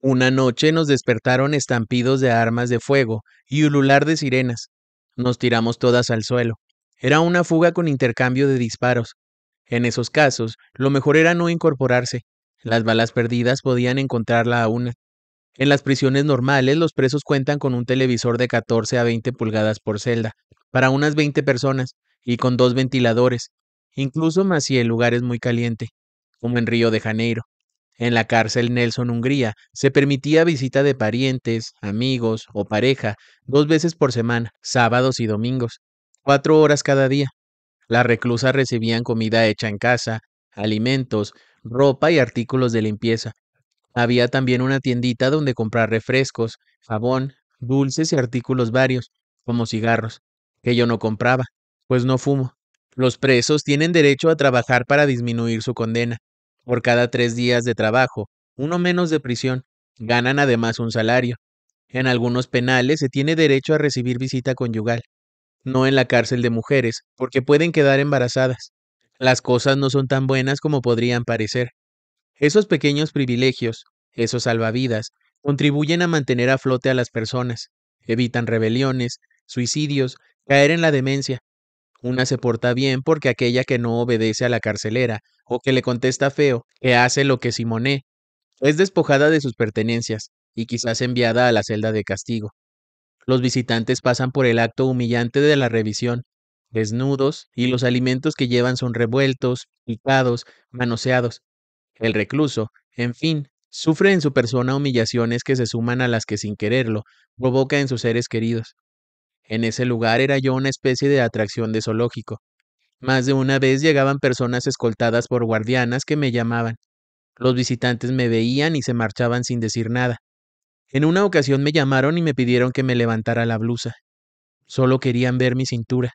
Una noche nos despertaron estampidos de armas de fuego y ulular de sirenas. Nos tiramos todas al suelo. Era una fuga con intercambio de disparos. En esos casos, lo mejor era no incorporarse. Las balas perdidas podían encontrarla a una. En las prisiones normales, los presos cuentan con un televisor de 14 a 20 pulgadas por celda, para unas 20 personas, y con dos ventiladores, incluso más si el lugar es muy caliente, como en Río de Janeiro. En la cárcel Nelson Hungría se permitía visita de parientes, amigos o pareja dos veces por semana, sábados y domingos, cuatro horas cada día. Las reclusas recibían comida hecha en casa, alimentos, ropa y artículos de limpieza. Había también una tiendita donde comprar refrescos, jabón, dulces y artículos varios, como cigarros, que yo no compraba, pues no fumo. Los presos tienen derecho a trabajar para disminuir su condena por cada tres días de trabajo, uno menos de prisión. Ganan además un salario. En algunos penales se tiene derecho a recibir visita conyugal. No en la cárcel de mujeres, porque pueden quedar embarazadas. Las cosas no son tan buenas como podrían parecer. Esos pequeños privilegios, esos salvavidas, contribuyen a mantener a flote a las personas, evitan rebeliones, suicidios, caer en la demencia, una se porta bien porque aquella que no obedece a la carcelera, o que le contesta feo, que hace lo que Simoné, es despojada de sus pertenencias, y quizás enviada a la celda de castigo. Los visitantes pasan por el acto humillante de la revisión, desnudos, y los alimentos que llevan son revueltos, picados, manoseados. El recluso, en fin, sufre en su persona humillaciones que se suman a las que sin quererlo provoca en sus seres queridos. En ese lugar era yo una especie de atracción de zoológico. Más de una vez llegaban personas escoltadas por guardianas que me llamaban. Los visitantes me veían y se marchaban sin decir nada. En una ocasión me llamaron y me pidieron que me levantara la blusa. Solo querían ver mi cintura.